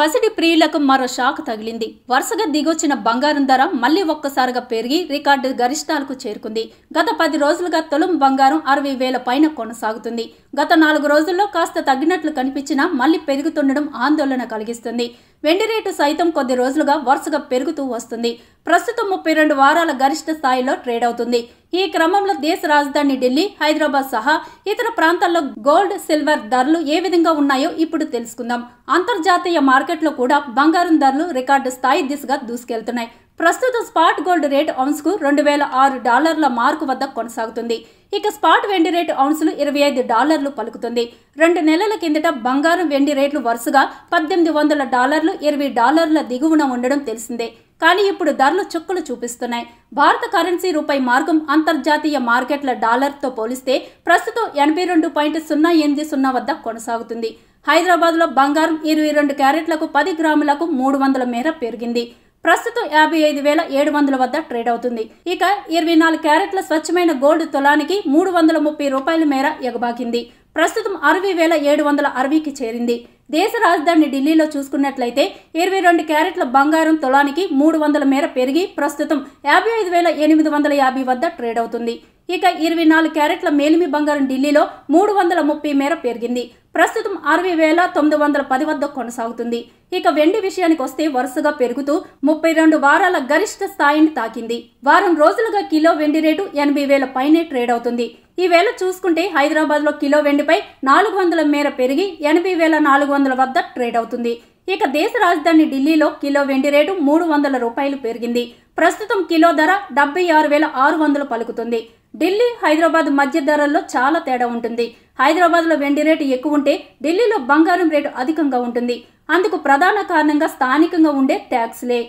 పసిడి ప్రియులకు మరో షాక్ తగిలింది వరుసగా దిగొచ్చిన బంగారం ధర మళ్లీ ఒక్కసారిగా పెరిగి రికార్డు గరిష్టాలకు చేరుకుంది గత పది రోజులుగా తొలం బంగారం అరవై వేల పైన కొనసాగుతుంది గత నాలుగు రోజుల్లో కాస్త తగ్గినట్లు కనిపించినా మళ్లీ పెరుగుతుండడం ఆందోళన కలిగిస్తుంది వెండి రేటు సైతం కొద్ది రోజులుగా వరుసగా పెరుగుతూ వస్తుంది ప్రస్తుతం ముప్పై రెండు వారాల గరిష్ట స్థాయిలో ట్రేడ్ అవుతుంది ఈ క్రమంలో దేశ రాజధాని ఢిల్లీ హైదరాబాద్ సహా ఇతర ప్రాంతాల్లో గోల్డ్ సిల్వర్ ధరలు ఏ విధంగా ఉన్నాయో ఇప్పుడు తెలుసుకుందాం అంతర్జాతీయ మార్కెట్లో కూడా బంగారం ధరలు రికార్డు స్థాయి దిశగా దూసుకెళ్తున్నాయి ప్రస్తుత స్పాట్ గోల్డ్ రేటు ఔన్స్కు రెండు వేల ఆరు డాలర్ల మార్కు వద్ద కొనసాగుతుంది ఇక స్పాట్ వెండి రేటు ఔన్సులు ఇరవై ఐదు డాలర్లు పలుకుతుంది రెండు నెలల కిందట బంగారం వెండి రేట్లు వరుసగా పద్దెనిమిది వందల డాలర్లు ఇరవై డాలర్ల దిగువన ఉండడం తెలిసిందే కానీ ఇప్పుడు ధరలు చుక్కలు చూపిస్తున్నాయి భారత కరెన్సీ రూపాయి మార్గం అంతర్జాతీయ మార్కెట్ల డాలర్తో పోలిస్తే ప్రస్తుతం ఎనభై రెండు పాయింట్ సున్నా ఎనిమిది సున్నా వద్ద కొనసాగుతుంది హైదరాబాద్లో బంగారం ఇరవై రెండు క్యారెట్లకు పది గ్రాములకు మూడు వందల మేర పెరిగింది ప్రస్తుతం యాభై ఐదు వేల ఏడు వందల వద్ద ట్రేడ్ అవుతుంది ఇక ఇరవై నాలుగు క్యారెట్ల స్వచ్ఛమైన గోల్డ్ తులానికి మూడు వందల ముప్పై రూపాయల మేర ఎగబాకింది ప్రస్తుతం అరవై వేల ఏడు వందల అరవైకి చేరింది దేశ రాజధాని ఢిల్లీలో చూసుకున్నట్లయితే ఇరవై రెండు క్యారెట్ల బంగారం తులానికి మూడు వందల మేర పెరిగి ప్రస్తుతం యాభై ఐదు వేల ఎనిమిది వందల యాభై వద్ద ట్రేడ్ అవుతుంది ఇక ఇరవై నాలుగు క్యారెట్ల మేలిమి బంగారం ఢిల్లీలో మూడు వందల ముప్పై మేర పెరిగింది ప్రస్తుతం అరవై వేల తొమ్మిది వందల పది వద్ద కొనసాగుతుంది ఇక వెండి విషయానికి వస్తే వరుసగా పెరుగుతూ ముప్పై రెండు వారాల గరిష్ట స్థాయిని తాకింది వారం రోజులుగా కిలో వెండి రేటు ఎనభై వేల పైనే ట్రేడ్ అవుతుంది ఈవేళ చూసుకుంటే హైదరాబాద్లో కిలో వెండిపై నాలుగు వందల మేర పెరిగి ఎనభై వేల నాలుగు వందల వద్ద ట్రేడ్ అవుతుంది ఇక దేశ రాజధాని ఢిల్లీలో కిలో వెండి రేటు మూడు వందల రూపాయలు పెరిగింది ప్రస్తుతం కిలో ధర డెబ్బై ఆరు వేల ఆరు వందలు పలుకుతుంది ఢిల్లీ హైదరాబాద్ మధ్య ధరల్లో చాలా తేడా ఉంటుంది హైదరాబాద్లో వెండి రేటు ఎక్కువ ఉంటే ఢిల్లీలో బంగారం రేటు అధికంగా ఉంటుంది అందుకు ప్రధాన కారణంగా స్థానికంగా ఉండే ట్యాక్స్లే